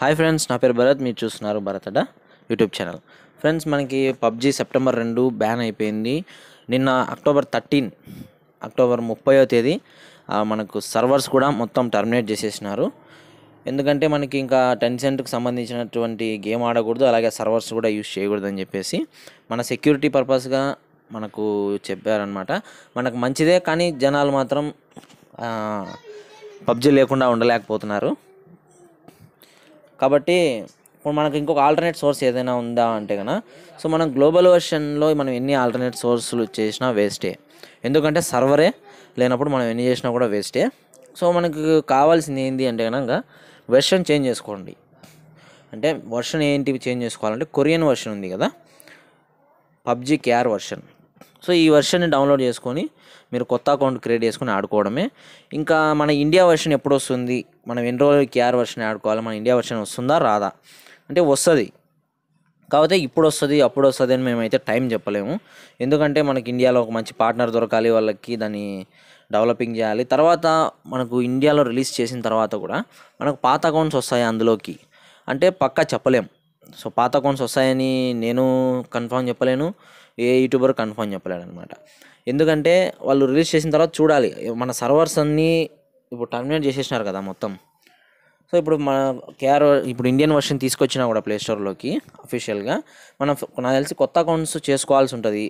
hi friends నా పేరు భరత్ మీరు చూస్తున్నారు భరతడ యూట్యూబ్ ఛానల్ ఫ్రెండ్స్ మనకి పబ్జి సెప్టెంబర్ రెండు బ్యాన్ అయిపోయింది నిన్న అక్టోబర్ థర్టీన్ అక్టోబర్ ముప్పైవ తేదీ మనకు సర్వర్స్ కూడా మొత్తం టర్మినేట్ చేసేసినారు ఎందుకంటే మనకి ఇంకా టెన్సెంట్కి సంబంధించినటువంటి గేమ్ ఆడకూడదు అలాగే సర్వర్స్ కూడా యూజ్ చేయకూడదు అని చెప్పేసి మన సెక్యూరిటీ పర్పస్గా మనకు చెప్పారనమాట మనకు మంచిదే కానీ జనాలు మాత్రం పబ్జి లేకుండా ఉండలేకపోతున్నారు కాబట్టి ఇప్పుడు మనకు ఇంకొక ఆల్టర్నేట్ సోర్స్ ఏదైనా ఉందా అంటే కదా సో మనం గ్లోబల్ వర్షన్లో మనం ఎన్ని ఆల్టర్నేట్ సోర్సులు చేసినా వేస్టే ఎందుకంటే సర్వరే లేనప్పుడు మనం ఎన్ని చేసినా కూడా వేస్టే సో మనకు కావాల్సింది ఏంటి అంటే కనుక వెర్షన్ చేంజ్ చేసుకోండి అంటే వర్షన్ ఏంటి చేంజ్ చేసుకోవాలంటే కొరియన్ వర్షన్ ఉంది కదా పబ్జి క్యార్ వర్షన్ సో ఈ వర్షన్ని డౌన్లోడ్ చేసుకొని మీరు కొత్త అకౌంట్ క్రియేట్ చేసుకుని ఆడుకోవడమే ఇంకా మన ఇండియా వర్షన్ ఎప్పుడు వస్తుంది మనం ఎన్ని రోజులు కేఆర్ వర్షన్ ఆడుకోవాలి మన ఇండియా వర్షన్ వస్తుందా రాదా అంటే వస్తుంది కాకపోతే ఇప్పుడు వస్తుంది అప్పుడు వస్తుంది అని మేమైతే టైం చెప్పలేము ఎందుకంటే మనకి ఇండియాలో ఒక మంచి పార్ట్నర్ దొరకాలి వాళ్ళకి దాన్ని డెవలపింగ్ చేయాలి తర్వాత మనకు ఇండియాలో రిలీజ్ చేసిన తర్వాత కూడా మనకు పాత అకౌంట్స్ వస్తాయి అందులోకి అంటే పక్కా చెప్పలేము సో పాత అకౌంట్స్ వస్తాయని నేను కన్ఫామ్ చెప్పలేను ఏ యూట్యూబర్ కన్ఫామ్ చెప్పలేడు అనమాట ఎందుకంటే వాళ్ళు రిలీజ్ చేసిన తర్వాత చూడాలి మన సర్వర్స్ అన్నీ ఇప్పుడు టర్మినేట్ చేసేసినారు కదా మొత్తం సో ఇప్పుడు మన కేఆర్ ఇప్పుడు ఇండియన్ వర్షన్ తీసుకొచ్చినా కూడా ప్లేస్టోర్లోకి అఫీషియల్గా మనం నాకు తెలిసి కొత్త అకౌంట్స్ చేసుకోవాల్సి ఉంటుంది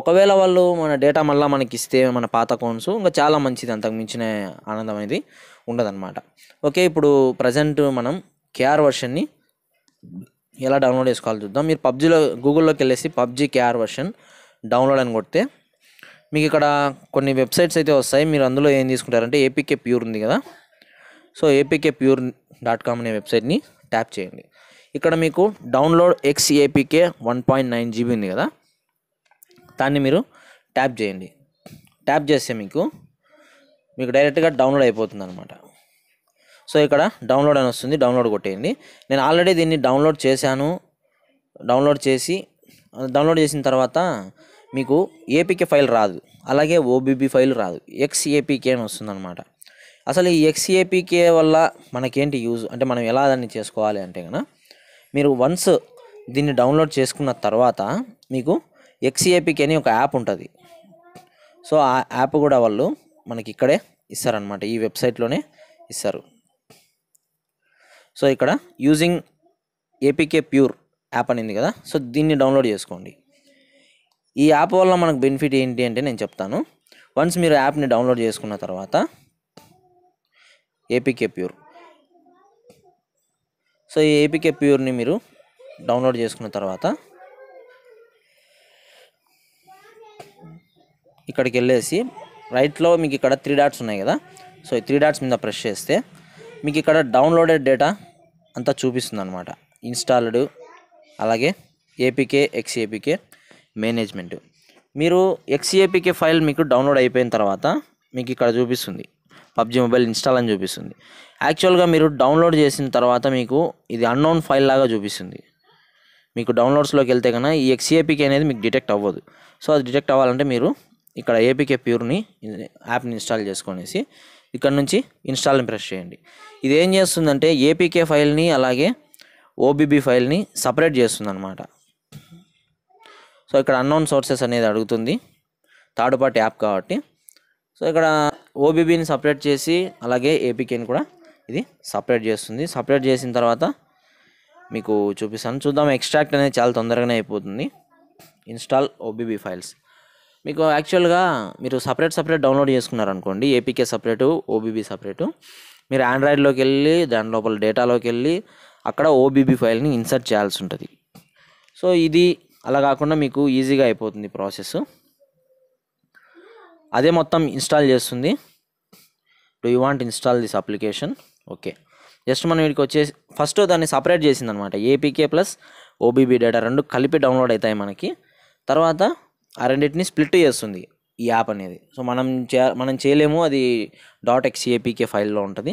ఒకవేళ వాళ్ళు మన డేటా మళ్ళీ మనకి ఇస్తే మన పాత అకౌంట్స్ ఇంకా చాలా మంచిది అంతకు మించిన ఆనందం అనేది ఉండదన్నమాట ఓకే ఇప్పుడు ప్రజెంట్ మనం కేఆర్ వర్షన్ని ఎలా డౌన్లోడ్ చేసుకోవాలో చూద్దాం మీరు పబ్జీలో గూగుల్లోకి వెళ్ళేసి పబ్జీ కేఆర్ వర్షన్ డౌన్లోడ్ అని కొడితే మీకు ఇక్కడ కొన్ని వెబ్సైట్స్ అయితే వస్తాయి మీరు అందులో ఏం తీసుకుంటారంటే ఏపీకే ప్యూర్ ఉంది కదా so APK pure dot com అనే వెబ్సైట్ని ట్యాప్ చేయండి ఇక్కడ మీకు download X APK one point nine GB ఉంది కదా దాన్ని మీరు ట్యాప్ చేయండి ట్యాప్ చేస్తే మీకు మీకు డైరెక్ట్గా డౌన్లోడ్ అయిపోతుంది అనమాట సో ఇక్కడ డౌన్లోడ్ అని వస్తుంది డౌన్లోడ్ కొట్టేయండి నేను ఆల్రెడీ దీన్ని డౌన్లోడ్ చేశాను డౌన్లోడ్ చేసి డౌన్లోడ్ చేసిన తర్వాత మీకు ఏపీకే ఫైల్ రాదు అలాగే ఓబీబీ ఫైల్ రాదు ఎక్స్ఏపీకే అని అనమాట అసలు ఈ ఎక్స్ఏపీకే వల్ల మనకేంటి యూజ్ అంటే మనం ఎలా దాన్ని చేసుకోవాలి అంటే కనుక మీరు వన్స్ దీన్ని డౌన్లోడ్ చేసుకున్న తర్వాత మీకు ఎక్స్ఏపీకే అని ఒక యాప్ ఉంటుంది సో ఆ యాప్ కూడా వాళ్ళు మనకి ఇక్కడే ఇస్తారనమాట ఈ వెబ్సైట్లోనే ఇస్తారు సో ఇక్కడ యూజింగ్ ఏపీకే ప్యూర్ యాప్ అనింది కదా సో దీన్ని డౌన్లోడ్ చేసుకోండి ఈ యాప్ వల్ల మనకు బెనిఫిట్ ఏంటి అంటే నేను చెప్తాను వన్స్ మీరు యాప్ని డౌన్లోడ్ చేసుకున్న తర్వాత ఏపీకే ప్యూర్ సో ఈ ఏపీకే ప్యూర్ని మీరు డౌన్లోడ్ చేసుకున్న తర్వాత ఇక్కడికి వెళ్ళేసి రైట్లో మీకు ఇక్కడ త్రీ డాట్స్ ఉన్నాయి కదా సో ఈ త్రీ డాట్స్ మీద ప్రెస్ చేస్తే మీకు ఇక్కడ డౌన్లోడెడ్ డేటా అంతా చూపిస్తుంది అనమాట ఇన్స్టాల్డ్ అలాగే ఏపీకే ఎక్స్ఏపీకే మేనేజ్మెంట్ మీరు ఎక్స్ఏపీకే ఫైల్ మీకు డౌన్లోడ్ అయిపోయిన తర్వాత మీకు ఇక్కడ చూపిస్తుంది పబ్జి మొబైల్ ఇన్స్టాల్ అని చూపిస్తుంది యాక్చువల్గా మీరు డౌన్లోడ్ చేసిన తర్వాత మీకు ఇది అన్నోన్ ఫైల్ లాగా చూపిస్తుంది మీకు డౌన్లోడ్స్లోకి వెళ్తే కన్నా ఈ ఎక్స్ఏపీకే అనేది మీకు డిటెక్ట్ అవ్వదు సో అది డిటెక్ట్ అవ్వాలంటే మీరు ఇక్కడ ఏపీకే ప్యూర్ని యాప్ని ఇన్స్టాల్ చేసుకునేసి ఇక్కడ నుంచి ఇన్స్టాల్ని ప్రెస్ చేయండి ఇది ఏం చేస్తుందంటే ఏపీకే ఫైల్ని అలాగే ఓబీబీ ఫైల్ని సపరేట్ చేస్తుంది అనమాట సో ఇక్కడ అన్నోన్ సోర్సెస్ అనేది అడుగుతుంది థర్డ్ పార్టీ యాప్ కాబట్టి సో ఇక్కడ ఓబీబీని సపరేట్ చేసి అలాగే ఏపీకేని కూడా ఇది సపరేట్ చేస్తుంది సపరేట్ చేసిన తర్వాత మీకు చూపిస్తాను చూద్దాం ఎక్స్ట్రాక్ట్ అనేది చాలా తొందరగానే అయిపోతుంది ఇన్స్టాల్ ఓబీబీ ఫైల్స్ మీకు యాక్చువల్గా మీరు సపరేట్ సపరేట్ డౌన్లోడ్ చేసుకున్నారనుకోండి ఏపీకే సపరేటు ఓబీబీ సపరేటు మీరు ఆండ్రాయిడ్లోకి వెళ్ళి దాని లోపల డేటాలోకి వెళ్ళి అక్కడ ఓబీబీ ఫైల్ని ఇన్సర్ట్ చేయాల్సి ఉంటుంది సో ఇది అలా కాకుండా మీకు ఈజీగా అయిపోతుంది ప్రాసెస్ అదే మొత్తం ఇన్స్టాల్ చేస్తుంది do you want install this application okay just మనం వీడికి వచ్చేసి ఫస్ట్ దాన్ని సపరేట్ చేసింది అనమాట ఏపీకే ప్లస్ ఓబీబీ డేటా రెండు కలిపి డౌన్లోడ్ అవుతాయి మనకి తర్వాత ఆ రెండింటిని స్ప్లిట్ చేస్తుంది ఈ యాప్ అనేది సో మనం చే మనం చేయలేము అది డాట్ ఎక్స్ఏపీకే ఫైల్లో ఉంటుంది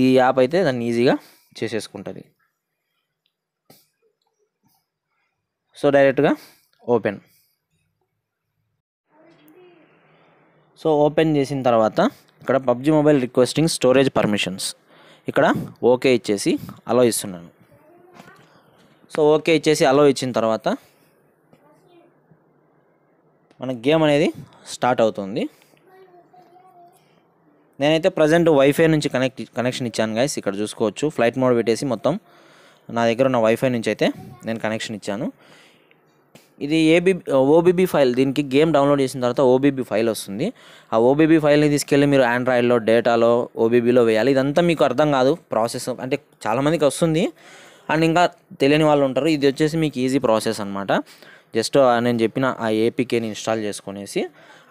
ఈ యాప్ అయితే దాన్ని ఈజీగా చేసేసుకుంటుంది సో డైరెక్ట్గా ఓపెన్ సో ఓపెన్ చేసిన తర్వాత ఇక్కడ PUBG mobile requesting storage permissions ఇక్కడ ఓకే ఇచ్చేసి అలో ఇస్తున్నాను సో ఓకే ఇచ్చేసి అలో ఇచ్చిన తర్వాత మన గేమ్ అనేది స్టార్ట్ అవుతుంది నేనైతే ప్రజెంట్ వైఫై నుంచి కనెక్ట్ కనెక్షన్ ఇచ్చాను గాయస్ ఇక్కడ చూసుకోవచ్చు ఫ్లైట్ మోడ్ పెట్టేసి మొత్తం నా దగ్గర ఉన్న వైఫై నుంచి అయితే నేను కనెక్షన్ ఇచ్చాను ఇది ఏబీ ఓబీబీ ఫైల్ దీనికి గేమ్ డౌన్లోడ్ చేసిన తర్వాత ఓబీబీ ఫైల్ వస్తుంది ఆ ఓబీబీ ఫైల్ని తీసుకెళ్ళి మీరు ఆండ్రాయిడ్లో డేటాలో ఓబీబీలో వేయాలి ఇదంతా మీకు అర్థం కాదు ప్రాసెస్ అంటే చాలామందికి వస్తుంది అండ్ ఇంకా తెలియని వాళ్ళు ఉంటారు ఇది వచ్చేసి మీకు ఈజీ ప్రాసెస్ అనమాట జస్ట్ నేను చెప్పిన ఆ ఏపీకేని ఇన్స్టాల్ చేసుకునేసి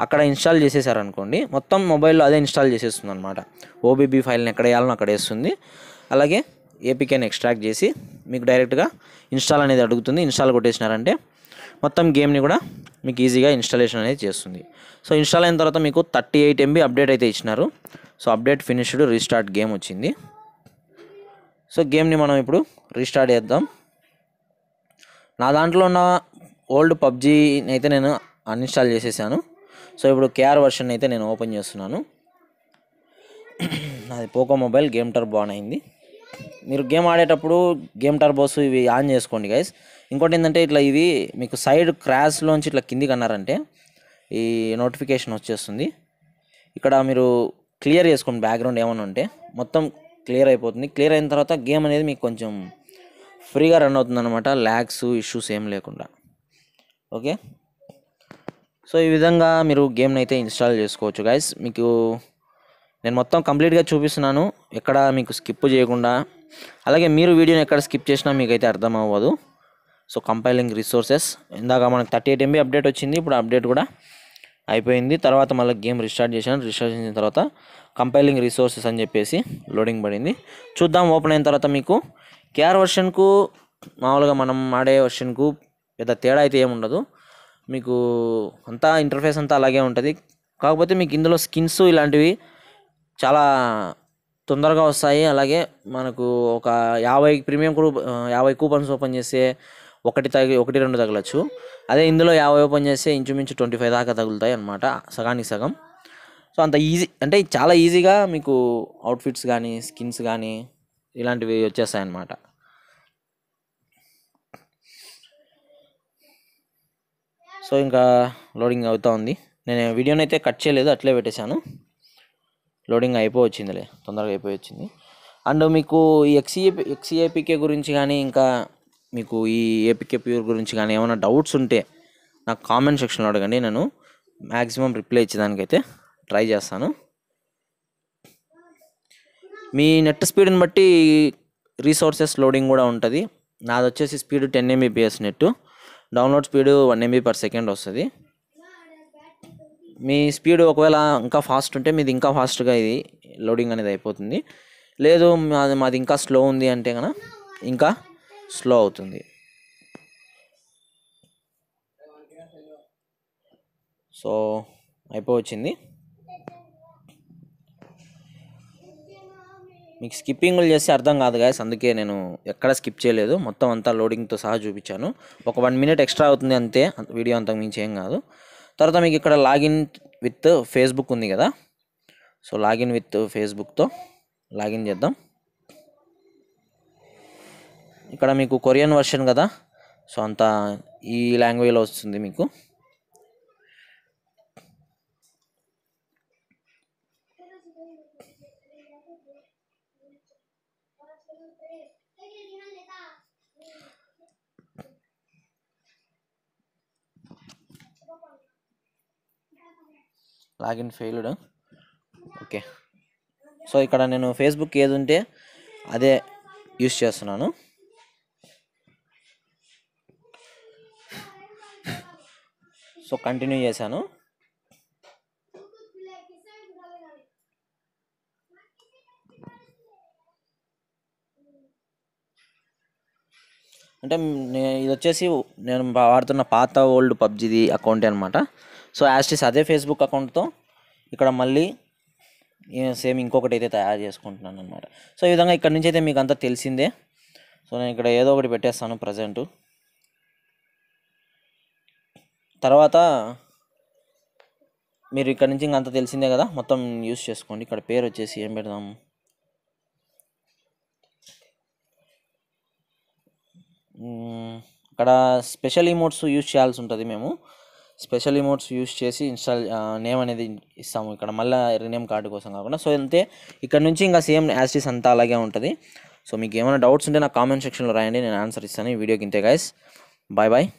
అక్కడ ఇన్స్టాల్ చేసేసారనుకోండి మొత్తం మొబైల్లో అదే ఇన్స్టాల్ చేసేస్తుంది అనమాట ఓబీబీ ఫైల్ని ఎక్కడ వేయాలని అక్కడ వేస్తుంది అలాగే ఏపీకేని ఎక్స్ట్రాక్ట్ చేసి మీకు డైరెక్ట్గా ఇన్స్టాల్ అనేది అడుగుతుంది ఇన్స్టాల్ కొట్టేసినారంటే మొత్తం గేమ్ని కూడా మీకు ఈజీగా ఇన్స్టాలేషన్ అనేది చేస్తుంది సో ఇన్స్టాల్ అయిన తర్వాత మీకు థర్టీ ఎయిట్ ఎంబీ అప్డేట్ అయితే ఇచ్చినారు so update finished restart game వచ్చింది సో గేమ్ని మనం ఇప్పుడు రీస్టార్ట్ చేద్దాం నా దాంట్లో ఉన్న ఓల్డ్ పబ్జీని అయితే నేను అన్ఇన్స్టాల్ చేసేసాను సో ఇప్పుడు కేఆర్ వర్షన్ అయితే నేను ఓపెన్ చేస్తున్నాను అది Poco mobile game turbo on అయింది మీరు గేమ్ ఆడేటప్పుడు గేమ్ టర్బోస్ ఇవి ఆన్ చేసుకోండి గైస్ ఇంకోటి ఏంటంటే ఇట్లా ఇవి మీకు సైడ్ క్రాష్లోంచి ఇట్లా కిందికి అన్నారంటే ఈ నోటిఫికేషన్ వచ్చేస్తుంది ఇక్కడ మీరు క్లియర్ చేసుకోండి బ్యాక్గ్రౌండ్ ఏమైనా ఉంటే మొత్తం క్లియర్ అయిపోతుంది క్లియర్ అయిన తర్వాత గేమ్ అనేది మీకు కొంచెం ఫ్రీగా రన్ అవుతుంది అనమాట ల్యాగ్స్ ఇష్యూస్ ఏం లేకుండా ఓకే సో ఈ విధంగా మీరు గేమ్ని అయితే ఇన్స్టాల్ చేసుకోవచ్చు గైస్ మీకు నేను మొత్తం కంప్లీట్గా చూపిస్తున్నాను ఎక్కడ మీకు స్కిప్ చేయకుండా అలాగే మీరు వీడియోని ఎక్కడ స్కిప్ చేసినా మీకు అయితే అర్థం అవ్వదు సో కంపైలింగ్ రిసోర్సెస్ ఇందాక మనకు థర్టీ ఎయిట్ ఎంబీ అప్డేట్ వచ్చింది ఇప్పుడు అప్డేట్ కూడా అయిపోయింది తర్వాత మళ్ళీ గేమ్ రిస్టార్ట్ చేశాను రిస్టార్ట్ చేసిన తర్వాత కంపైలింగ్ రిసోర్సెస్ అని చెప్పేసి లోడింగ్ పడింది చూద్దాం ఓపెన్ అయిన తర్వాత మీకు కేఆర్ వర్షన్కు మామూలుగా మనం ఆడే వర్షన్కు పెద్ద తేడా అయితే ఏముండదు మీకు అంతా ఇంటర్ఫేస్ అంతా అలాగే ఉంటుంది కాకపోతే మీకు ఇందులో స్కిన్స్ ఇలాంటివి చాలా తొందరగా వస్తాయి అలాగే మనకు ఒక యాభై ప్రీమియం కూడా యాభై కూపన్స్ ఓపెన్ చేస్తే ఒకటి తగి ఒకటి రెండు తగలచ్చు అదే ఇందులో యాభై ఓపెన్ చేస్తే ఇంచుమించు ట్వంటీ ఫైవ్ దాకా తగులుతాయి అనమాట సగానికి సగం సో అంత ఈజీ అంటే చాలా ఈజీగా మీకు అవుట్ఫిట్స్ కానీ స్కిన్స్ కానీ ఇలాంటివి వచ్చేస్తాయి అన్నమాట సో ఇంకా లోడింగ్ అవుతూ ఉంది నేను వీడియోని అయితే కట్ చేయలేదు అట్లే పెట్టేశాను లోడింగ్ అయిపోవచ్చిందిలే తొందరగా అయిపోయి వచ్చింది అండ్ మీకు ఈ ఎక్సీఏ ఎక్సీఏపీకే e e గురించి కానీ ఇంకా మీకు ఈ ఏపీకే ప్యూర్ గురించి కానీ ఏమైనా డౌట్స్ ఉంటే నాకు కామెంట్ సెక్షన్లో అడగండి నేను మ్యాక్సిమం రిప్లై ఇచ్చేదానికైతే ట్రై చేస్తాను మీ నెట్ స్పీడ్ని బట్టి రీసోర్సెస్ లోడింగ్ కూడా ఉంటుంది నాది వచ్చేసి speed ten Mbps net download speed one MB per second వస్తుంది మీ స్పీడ్ ఒకవేళ ఇంకా ఫాస్ట్ ఉంటే మీది ఇంకా ఫాస్ట్గా ఇది లోడింగ్ అనేది అయిపోతుంది లేదు మాది మాది ఇంకా స్లో ఉంది అంటే కన ఇంకా స్లో అవుతుంది సో అయిపోవచ్చింది మీకు స్కిప్పింగ్ చేస్తే అర్థం కాదు గాయస్ అందుకే నేను ఎక్కడ స్కిప్ చేయలేదు మొత్తం అంతా లోడింగ్తో సహా చూపించాను ఒక వన్ మినిట్ ఎక్స్ట్రా అవుతుంది అంతే వీడియో అంతకు మించి ఏం కాదు తర్వాత మీకు ఇక్కడ లాగిన్ విత్ ఫేస్బుక్ ఉంది కదా సో లాగిన్ విత్ ఫేస్బుక్తో లాగిన్ చేద్దాం ఇక్కడ మీకు కొరియన్ వర్షన్ కదా సో అంత ఈ లాంగ్వేజ్లో వస్తుంది మీకు లాగిన్ ఫెయిల్డ్ ఓకే సో ఇక్కడ నేను ఫేస్బుక్ ఏది ఉంటే అదే యూస్ చేస్తున్నాను సో కంటిన్యూ చేశాను అంటే ఇది వచ్చేసి నేను వాడుతున్న పాత ఓల్డ్ పబ్జిది అకౌంటే అనమాట సో యాస్టిస్ అదే ఫేస్బుక్ అకౌంట్తో ఇక్కడ మళ్ళీ సేమ్ ఇంకొకటి అయితే తయారు చేసుకుంటున్నాను అనమాట సో ఈ విధంగా ఇక్కడ నుంచి అయితే మీకు అంతా తెలిసిందే సో నేను ఇక్కడ ఏదో ఒకటి పెట్టేస్తాను ప్రజెంట్ తర్వాత మీరు ఇక్కడ నుంచి ఇంకా అంతా తెలిసిందే కదా మొత్తం యూస్ చేసుకోండి ఇక్కడ పేరు వచ్చేసి ఏం పెడదాం ఇక్కడ స్పెషల్ ఇమోట్స్ యూజ్ చేయాల్సి ఉంటుంది మేము స్పెషల్ ఇమోట్స్ యూస్ చేసి ఇన్స్టాల్ నేమ్ అనేది ఇస్తాము ఇక్కడ మళ్ళీ రీనేమ్ కార్డు కోసం కాకుండా సో అంతే ఇక్కడ నుంచి ఇంకా సేమ్ యాసిస్ అంతా అలాగే ఉంటుంది సో మీకు ఏమైనా డౌట్స్ ఉంటే నా కామెంట్ సెక్షన్లో రాయండి నేను ఆన్సర్ ఇస్తాను ఈ వీడియోకి ఇంతే గాయస్ బాయ్ బాయ్